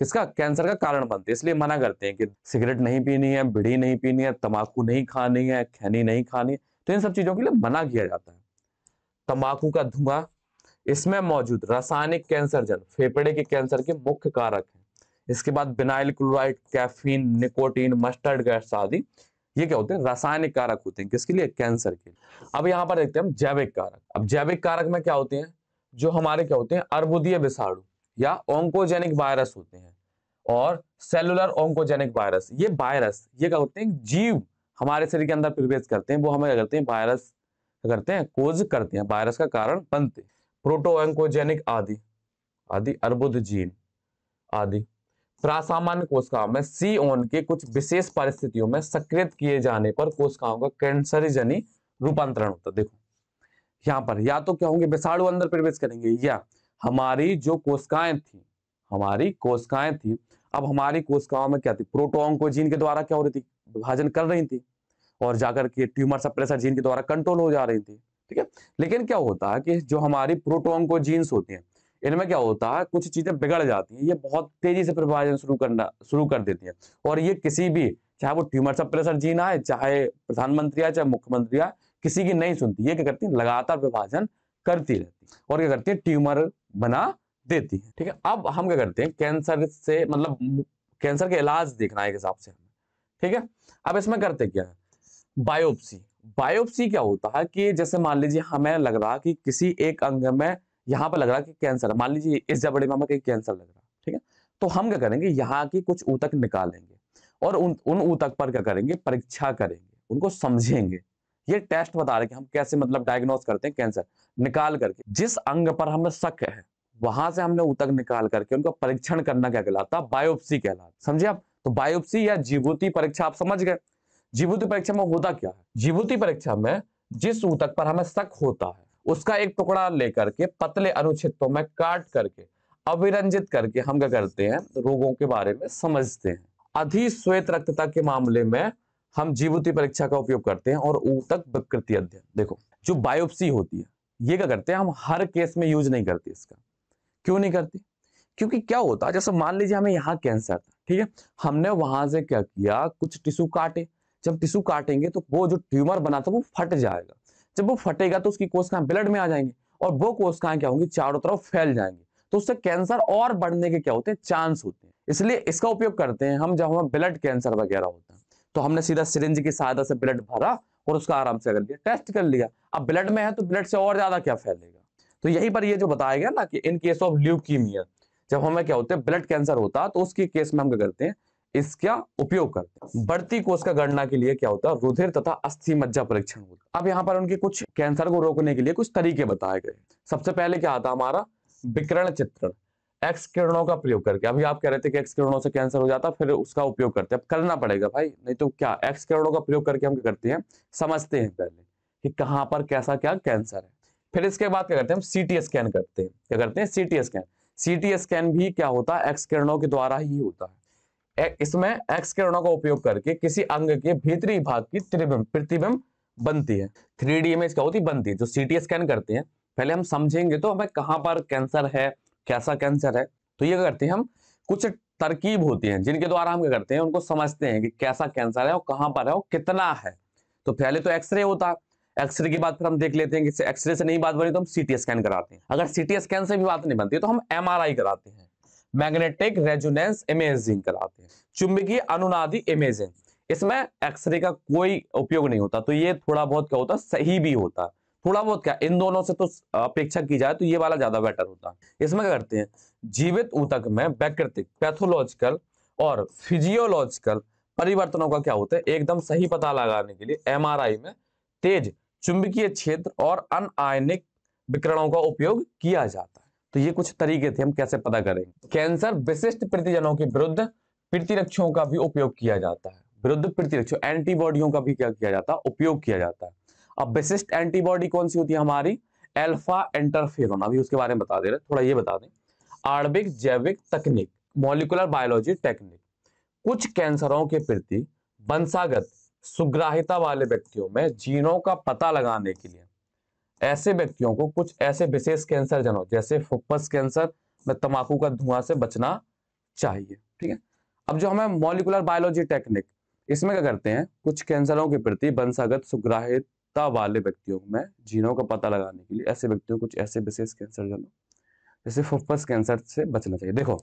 किसका कैंसर का कारण बनते हैं इसलिए मना करते हैं कि सिगरेट नहीं पीनी है बिड़ी नहीं पीनी है तंबाकू नहीं खानी है खैनी नहीं खानी है तो इन सब चीजों के लिए मना किया जाता है तंबाकू का धुआं इसमें मौजूद रासायनिक कैंसर जल फेफड़े के कैंसर के मुख्य कारक हैं इसके बाद vinyl chloride caffeine nicotine mustard gas आदि ये क्या होते हैं रासायनिक कारक होते हैं किसके लिए कैंसर के लिए अब यहाँ पर देखते हैं हम जैविक कारक अब जैविक कारक में क्या होते हैं जो हमारे क्या होते हैं अर्बुदीय विषाणु या ओंकोजेनिक वायरस होते हैं और सेलुलर ओंकोजेनिक वायरस ये वायरस ये क्या होते हैं जीव हमारे शरीर के अंदर प्रवेश करते हैं वो हमें क्या करते हैं वायरस करते हैं कोज करते हैं वायरस का कारण बनते हैं एंकोजेनिक आदि आदि अर्बुद जीन आदि प्रासामान्य कोशिकाओं में सी ओन के कुछ विशेष परिस्थितियों में सक्रिय किए जाने पर कोशिकाओं का कैंसरजनी रूपांतरण होता है देखो यहाँ पर या तो क्या होंगे विषाणु अंदर प्रवेश करेंगे या हमारी जो कोशिकाएं थी हमारी कोशिकाएं थी अब हमारी कोशिकाओं में क्या थी प्रोटोन जीन के द्वारा क्या हो रही थी विभाजन कर रही थी और जाकर के ट्यूमर सप्रेसर जीन के द्वारा कंट्रोल हो जा रही थी ठीक है लेकिन क्या होता है कि जो हमारी प्रोटोन को जीन्स होती है इनमें क्या होता है कुछ चीजें बिगड़ जाती हैं ये बहुत तेजी से प्रभाजन शुरू करना शुरू कर देती हैं और ये किसी भी चाहे वो ट्यूमर सब प्रेशर जीन आए चाहे प्रधानमंत्री आए चाहे मुख्यमंत्री आए किसी की नहीं सुनती ये क्या करती है लगातार विभाजन करती रहती है और क्या करती है ट्यूमर बना देती है ठीक है अब हम क्या करते हैं कैंसर से मतलब कैंसर के इलाज देखना है एक हिसाब से हमें ठीक है अब इसमें करते क्या है बायोप्सी बायोप्सी क्या होता है कि जैसे मान लीजिए हमें लग रहा कि किसी एक अंग में यहाँ पर लग रहा कि कैंसर मान लीजिए इस जबड़े में हमें कहीं कैंसर लग रहा ठीक है तो हम क्या करेंगे यहाँ की कुछ ऊतक निकालेंगे और उन उन ऊतक पर क्या करेंगे परीक्षा करेंगे उनको समझेंगे ये टेस्ट बता रहे कि हम कैसे मतलब डायग्नोस करते हैं कैंसर निकाल करके जिस अंग पर हमें शक है वहां से हमने ऊतक निकाल करके उनका परीक्षण करना क्या कहलाता बायोप्सी कहलाता समझे आप तो बायोप्सी या जीवोती परीक्षा आप समझ गए जीवूती परीक्षा में होता क्या है जीवूती परीक्षा में जिस ऊतक पर हमें शक होता है उसका एक टुकड़ा लेकर के पतले अनुच्छेदों में काट करके अविरंजित करके हम क्या करते हैं रोगों के बारे में समझते हैं श्वेत रक्तता के मामले में हम जीवती परीक्षा का उपयोग करते हैं और ऊतक विकृति अध्ययन देखो जो बायोप्सी होती है ये क्या करते हैं हम हर केस में यूज नहीं करते इसका क्यों नहीं करते क्योंकि क्या होता है जैसे मान लीजिए हमें यहाँ कैंसर था ठीक है हमने वहां से क्या किया कुछ टिश्यू काटे जब टिश्यू काटेंगे तो वो जो ट्यूमर बना था वो फट जाएगा जब वो फटेगा तो उसकी कोशिकाएं ब्लड में आ जाएंगे और वो कोशिकाएं क्या होंगी चारों तरफ फैल जाएंगे तो उससे कैंसर और बढ़ने के क्या होते हैं चांस होते हैं इसलिए इसका उपयोग करते हैं हम जब हमें ब्लड कैंसर वगैरह होता है तो हमने सीधा सिरिंज की सहायता से ब्लड भरा और उसका आराम से कर लिया टेस्ट कर लिया अब ब्लड में है तो ब्लड से और ज्यादा क्या फैलेगा तो यही पर ये जो बताया गया ना कि इन केस ऑफ ल्यूकीमिया जब हमें क्या होता है ब्लड कैंसर होता है तो उसके केस में हम क्या करते हैं इसका उपयोग करते हैं बढ़ती कोष का गणना के लिए क्या होता है रुधिर तथा अस्थि मज्जा परीक्षण होता अब यहाँ पर उनके कुछ कैंसर को रोकने के लिए कुछ तरीके बताए गए सबसे पहले क्या आता हमारा विकरण चित्रण एक्स किरणों का प्रयोग करके अभी आप कह रहे थे कि एक्स किरणों से कैंसर हो जाता फिर उसका उपयोग करते हैं अब करना पड़ेगा भाई नहीं तो क्या एक्स किरणों का प्रयोग करके हम क्या करते हैं समझते हैं पहले कि कहाँ पर कैसा क्या कैंसर है फिर इसके बाद क्या करते हैं हम सीटी स्कैन करते हैं क्या करते हैं सीटी स्कैन सीटी स्कैन भी क्या होता है एक्स किरणों के द्वारा ही होता है इसमें एक्स किरणों का उपयोग करके किसी अंग के भीतरी भाग की त्रिबिंब प्रतिबिंब बनती है थ्री डी इमेज क्या होती है बनती है जो सीटी स्कैन करते हैं पहले हम समझेंगे तो हमें कहाँ पर कैंसर है कैसा कैंसर है तो ये करते हैं हम कुछ तरकीब होती हैं जिनके द्वारा हम क्या करते हैं उनको समझते हैं कि कैसा कैंसर है और कहाँ पर है और कितना है तो पहले तो एक्सरे होता है एक्सरे के बाद फिर हम देख लेते हैं कि एक्सरे से नहीं बात बनी तो हम सीटी स्कैन कराते हैं अगर सीटी स्कैन से भी बात नहीं बनती तो हम एमआरआई कराते हैं मैग्नेटिक रेजुनेंस इमेजिंग कराते हैं चुंबकीय अनुनादी इमेजिंग इसमें एक्सरे का कोई उपयोग नहीं होता तो ये थोड़ा बहुत क्या होता सही भी होता थोड़ा बहुत क्या इन दोनों से तो अपेक्षा की जाए तो ये वाला ज्यादा बेटर होता इसमें क्या करते हैं जीवित ऊतक में वैकृतिक पैथोलॉजिकल और फिजियोलॉजिकल परिवर्तनों का क्या होता है एकदम सही पता लगाने के लिए एमआरआई में तेज चुंबकीय क्षेत्र और अनआयनिक विकरणों का उपयोग किया जाता है तो ये कुछ तरीके थे हम कैसे पता करें कैंसर विशिष्ट प्रतिजनों के विरुद्ध प्रतिरक्षों का भी उपयोग किया जाता है विरुद्ध प्रतिरक्षों एंटीबॉडियों का भी क्या किया जाता है उपयोग किया जाता है अब विशिष्ट एंटीबॉडी कौन सी होती है हमारी एल्फा एंटरफेरोन अभी उसके बारे में बता दे रहे थोड़ा ये बता दें आणविक जैविक तकनीक मोलिकुलर बायोलॉजी टेक्निक कुछ कैंसरों के प्रति वंशागत सुग्राहिता वाले व्यक्तियों में जीनों का पता लगाने के लिए ऐसे व्यक्तियों को कुछ ऐसे विशेष कैंसर जनो जैसे फोकस कैंसर में तंबाकू का धुआं से बचना चाहिए ठीक है अब जो हमें मॉलिकुलर बायोलॉजी टेक्निक इसमें क्या करते हैं कुछ कैंसरों के प्रति वंशागत सुग्राहिता वाले व्यक्तियों में जीनों का पता लगाने के लिए ऐसे व्यक्तियों कुछ ऐसे विशेष कैंसर जनो जैसे फुफ्फस कैंसर से बचना चाहिए देखो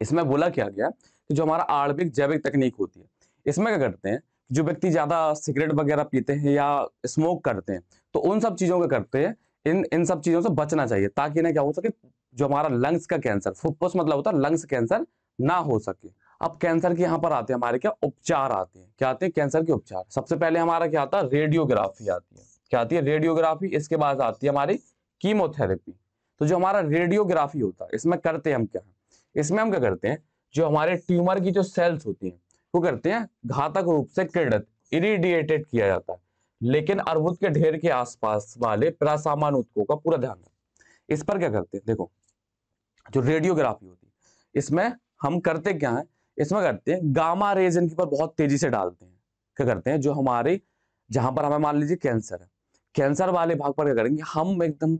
इसमें बोला क्या गया कि जो हमारा आर्विक जैविक तकनीक होती है इसमें क्या करते हैं जो व्यक्ति ज़्यादा सिगरेट वगैरह पीते हैं या स्मोक करते हैं तो उन सब चीज़ों का करते हैं इन इन सब चीज़ों से बचना चाहिए ताकि ना क्या हो सके जो हमारा लंग्स का कैंसर फुप्फुस मतलब होता है लंग्स कैंसर ना हो सके अब कैंसर के यहाँ पर आते हैं हमारे क्या उपचार आते हैं क्या आते हैं कैंसर के उपचार सबसे पहले हमारा क्या आता है रेडियोग्राफी आती है क्या आती है रेडियोग्राफी इसके बाद आती है हमारी कीमोथेरेपी तो जो हमारा रेडियोग्राफी होता है इसमें करते हैं हम क्या इसमें हम क्या करते हैं जो हमारे ट्यूमर की जो सेल्स होती हैं को करते हैं घातक रूप से क्रीड़ित इरिडिएटेड किया जाता है लेकिन अर्बुद के ढेर के आसपास वाले प्रासामान उत्कों का पूरा ध्यान इस पर क्या करते हैं देखो जो रेडियोग्राफी होती है इसमें हम करते क्या है इसमें करते हैं गामा रेज इनके पर बहुत तेजी से डालते हैं क्या करते हैं जो हमारे जहां पर हमें मान लीजिए कैंसर है कैंसर वाले भाग पर क्या करेंगे हम एकदम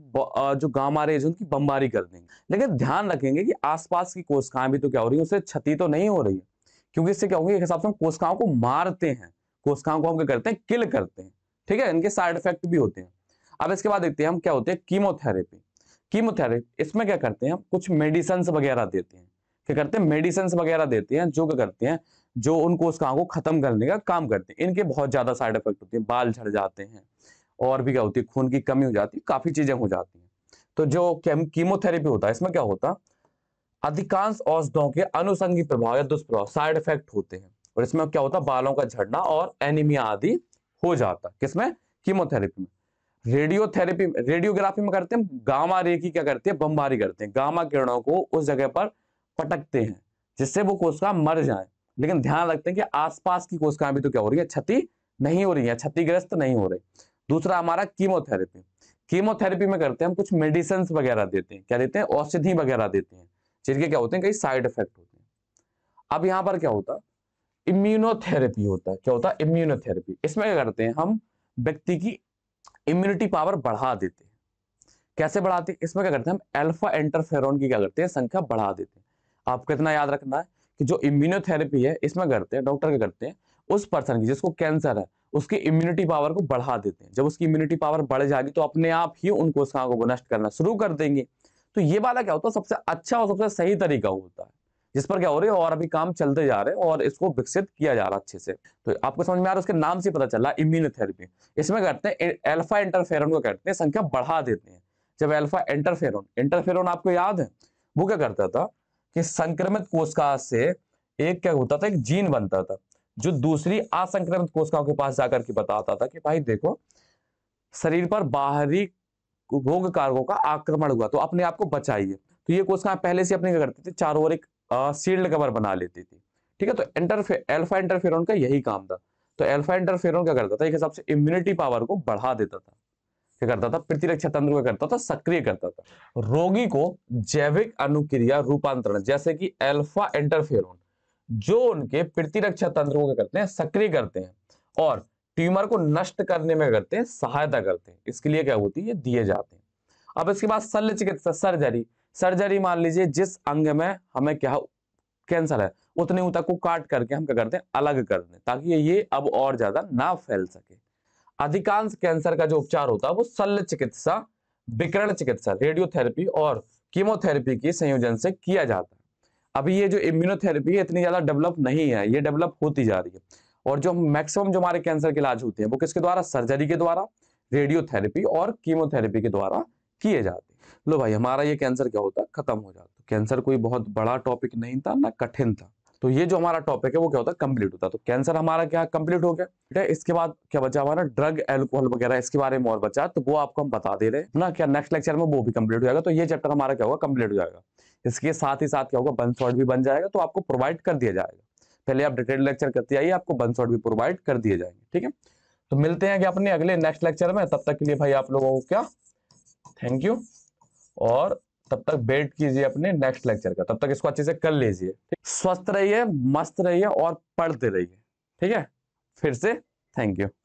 जो गामा रेज उनकी बमबारी कर देंगे लेकिन ध्यान रखेंगे कि आसपास की कोशिकाएं भी तो क्या हो रही है उससे क्षति तो नहीं हो रही है क्योंकि इससे क्या होगी एक हिसाब से हम कोशिकाओं को मारते हैं कोशिकाओं को हम क्या करते हैं किल करते हैं ठीक है इनके साइड इफेक्ट भी होते हैं अब इसके बाद देखते हैं हम क्या होते हैं कीमोथेरेपी कीमोथेरेपी इसमें क्या करते हैं हम कुछ मेडिसन वगैरह देते हैं क्या करते हैं मेडिसिन वगैरह देते हैं जो क्या करते हैं जो उन कोशिकाओं को खत्म करने का काम करते हैं इनके बहुत ज्यादा साइड इफेक्ट होते हैं बाल झड़ जाते हैं और भी क्या होती है खून की कमी हो जाती है काफी चीजें हो जाती हैं तो जो कीमोथेरेपी होता है इसमें क्या होता है अधिकांश औषधों के अनुसंगी प्रभाव या दुष्प्रभाव साइड इफेक्ट होते हैं और इसमें क्या होता है बालों का झड़ना और एनीमिया आदि हो जाता है किसमें कीमोथेरेपी में रेडियोथेरेपी रेडियोग्राफी में करते हैं गामा रे की क्या करते हैं बमबारी करते हैं गामा किरणों को उस जगह पर पटकते हैं जिससे वो कोशिका मर जाए लेकिन ध्यान रखते हैं कि आसपास की कोशिकाएं भी तो क्या हो रही है क्षति नहीं हो रही है क्षतिग्रस्त नहीं हो रही दूसरा हमारा कीमोथेरेपी कीमोथेरेपी में करते हैं हम कुछ मेडिसिन वगैरह देते हैं क्या देते हैं औषधि वगैरह देते हैं जिनके क्या होते हैं कई साइड इफेक्ट होते हैं अब यहाँ पर क्या होता इम्यूनोथेरेपी होता है क्या होता है इम्यूनोथेरेपी इसमें क्या करते हैं हम व्यक्ति की इम्यूनिटी पावर बढ़ा देते हैं कैसे बढ़ाते हैं इसमें क्या करते हैं हम अल्फा एंटरफेरोन की क्या करते हैं संख्या बढ़ा देते हैं आपको इतना याद रखना है कि जो इम्यूनोथेरेपी है इसमें करते हैं डॉक्टर क्या करते हैं उस पर्सन की जिसको कैंसर है उसकी इम्यूनिटी पावर को बढ़ा देते हैं जब उसकी इम्यूनिटी पावर बढ़ जाएगी तो अपने आप ही उनको उसका को नष्ट करना शुरू कर देंगे तो ये वाला क्या होता है सबसे अच्छा और सबसे सही तरीका होता है जिस पर क्या हो रही है और अभी काम चलते जा रहे हैं और इसको विकसित किया जा रहा है अच्छे से तो आपको समझ में आ रहा है उसके नाम से पता चल रहा है इम्यूनोथेरेपी इसमें कहते हैं अल्फा इंटरफेरन को कहते हैं संख्या बढ़ा देते हैं जब अल्फा इंटरफेरन इंटरफेरन आपको याद है वो क्या करता था कि संक्रमित कोशिका से एक क्या होता था एक जीन बनता था जो दूसरी असंक्रमित कोशिकाओं के पास जाकर के बताता था कि भाई देखो शरीर पर बाहरी उपभोग कारकों का आक्रमण हुआ तो अपने आप को बचाइए तो ये कोशिकाएं पहले से अपने क्या करते थे चारों ओर एक सील्ड कवर बना लेती थी ठीक है तो इंटरफे एल्फा इंटरफेर का यही काम था तो एल्फा इंटरफेर क्या करता था एक हिसाब से इम्यूनिटी पावर को बढ़ा देता था क्या करता था प्रतिरक्षा तंत्र को करता था सक्रिय करता था रोगी को जैविक अनुक्रिया रूपांतरण जैसे कि एल्फा इंटरफेरोन जो उनके प्रतिरक्षा तंत्र को क्या करते हैं सक्रिय करते हैं और ट्यूमर को नष्ट करने में करते हैं सहायता करते हैं इसके लिए क्या होती है दिए जाते हैं अब इसके बाद शल्य चिकित्सा सर्जरी सर्जरी मान लीजिए जिस अंग में हमें क्या कैंसर है उतने ऊतक को काट करके हम क्या करते हैं अलग कर दें ताकि ये अब और ज्यादा ना फैल सके अधिकांश कैंसर का जो उपचार होता है वो शल्य चिकित्सा विकरण चिकित्सा रेडियोथेरेपी और कीमोथेरेपी के संयोजन से किया जाता है अभी ये जो इम्यूनोथेरेपी है इतनी ज्यादा डेवलप नहीं है ये डेवलप होती जा रही है और जो मैक्सिमम जो हमारे कैंसर के इलाज होते हैं वो किसके द्वारा सर्जरी के द्वारा रेडियोथेरेपी और कीमोथेरेपी के द्वारा किए जाते हैं लो भाई हमारा ये कैंसर क्या होता खत्म हो जाता कैंसर तो कोई बहुत बड़ा टॉपिक नहीं था ना कठिन था तो ये जो हमारा टॉपिक है वो क्या होता है कंप्लीट होता है तो कैंसर हमारा क्या कंप्लीट हो गया ठीक है इसके बाद क्या बचा हमारा ड्रग एल्कोहल वगैरह इसके बारे में और बचा तो वो आपको हम बता दे रहे हैं ना क्या नेक्स्ट लेक्चर में वो भी कंप्लीट हो जाएगा तो ये चैप्टर हमारा क्या होगा कंप्लीट हो जाएगा इसके साथ ही साथ क्या होगा शॉर्ट भी बन जाएगा तो आपको प्रोवाइड कर दिया जाएगा पहले आप डिटेल लेक्चर करते आइए आपको बन शॉट भी प्रोवाइड कर दिए जाएंगे ठीक है तो मिलते हैं कि अपने अगले नेक्स्ट लेक्चर में तब तक के लिए भाई आप लोगों को क्या थैंक यू और तब तक वेट कीजिए अपने नेक्स्ट लेक्चर का तब तक इसको अच्छे से कर लीजिए स्वस्थ रहिए मस्त रहिए और पढ़ते रहिए ठीक है फिर से थैंक यू